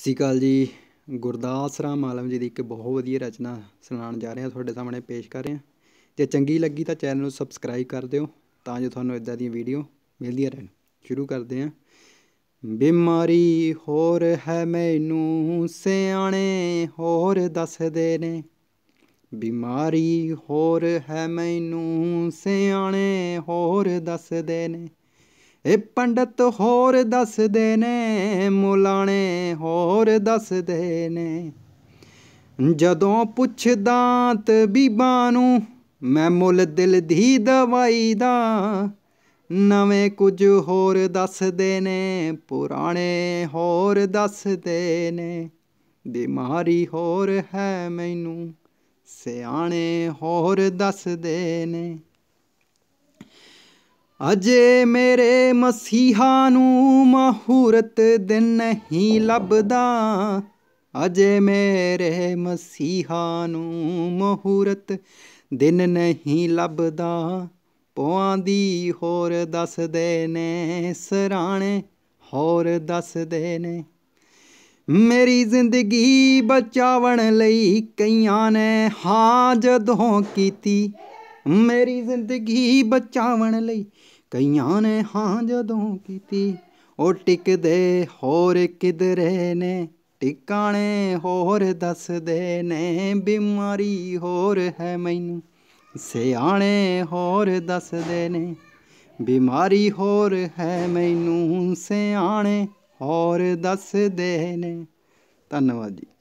ਸਤਿ ਸ਼੍ਰੀ ਅਕਾਲ ਜੀ ਗੁਰਦਾਸ ਰਾਮ ਆਲਮ ਜੀ ਦੀ ਇੱਕ ਬਹੁਤ ਵਧੀਆ ਰਚਨਾ ਸੁਣਾਉਣ ਜਾ ਰਹੇ ਹਾਂ ਤੁਹਾਡੇ ਸਾਹਮਣੇ ਪੇਸ਼ ਕਰ ਰਹੇ ਹਾਂ ਜੇ ਚੰਗੀ ਲੱਗੀ ਤਾਂ ਚੈਨਲ ਨੂੰ ਸਬਸਕ੍ਰਾਈਬ ਕਰ ਦਿਓ ਤਾਂ ਜੋ ਤੁਹਾਨੂੰ ਇਦਾਂ ਦੀਆਂ ਵੀਡੀਓ ਮਿਲਦੀਆਂ ਰਹਿਣ ਸ਼ੁਰੂ ਕਰਦੇ ਹਾਂ ਬਿਮਾਰੀ ਹੋਰ ਹੈ ਮੈਨੂੰ ਸਿਆਣੇ ਹੋਰ ਦੱਸਦੇ ਨੇ ਬਿਮਾਰੀ ਹੋਰ ਹੈ ਮੈਨੂੰ ਸਿਆਣੇ ਹੋਰ ਦੱਸਦੇ ਨੇ ਇਹ ਪੰਡਤ ਹੋਰ ਦੱਸਦੇ ਨੇ ਮੁਲਾਣੇ ਹੋਰ ਦੱਸਦੇ ਨੇ ਜਦੋਂ ਪੁੱਛਦਾ ਤਬੀਬਾਂ ਨੂੰ ਮੈਂ ਮੁੱਲ ਦਿਲ ਦੀ ਦਵਾਈ ਦਾ ਨਵੇਂ ਕੁਝ ਹੋਰ ਦੱਸਦੇ ਨੇ ਪੁਰਾਣੇ ਹੋਰ ਦੱਸਦੇ ਨੇ ਬਿਮਾਰੀ ਹੋਰ ਹੈ ਮੈਨੂੰ ਸਿਆਣੇ ਹੋਰ ਦੱਸਦੇ ਨੇ ਅਜੇ ਮੇਰੇ ਮਸੀਹਾ ਨੂੰ ਮਹੂਰਤ ਦਿਨ ਨਹੀਂ ਲੱਭਦਾ ਅਜੇ ਮੇਰੇ ਮਸੀਹਾ ਨੂੰ ਮਹੂਰਤ ਦਿਨ ਨਹੀਂ ਲੱਭਦਾ ਪੋਆਂ ਦੀ ਹੋਰ ਦੱਸਦੇ ਨੇ ਸਰਾਣੇ ਹੋਰ ਦੱਸਦੇ ਨੇ ਮੇਰੀ ਜ਼ਿੰਦਗੀ ਬਚਾਉਣ ਲਈ ਕਈਆਂ ਨੇ ਹਾਂ ਜਦੋਂ ਕੀਤੀ ਮੇਰੀ ਜ਼ਿੰਦਗੀ ਬਚਾਉਣ ਲਈ ਕਈਆਂ ਨੇ ਹਾਂ ਜਦੋਂ ਕੀਤੀ ਉਹ ਟਿਕਦੇ ਹੋਰ ਕਿਧਰੇ ਨੇ ਟਿਕਾਣੇ ਹੋਰ ਦੱਸਦੇ ਨੇ ਬਿਮਾਰੀ ਹੋਰ ਹੈ ਮੈਨੂੰ ਸਿਆਣੇ ਹੋਰ ਦੱਸਦੇ ਨੇ ਬਿਮਾਰੀ ਹੋਰ ਹੈ ਮੈਨੂੰ ਸਿਆਣੇ ਹੋਰ ਦੱਸਦੇ ਨੇ ਧੰਨਵਾਦ ਜੀ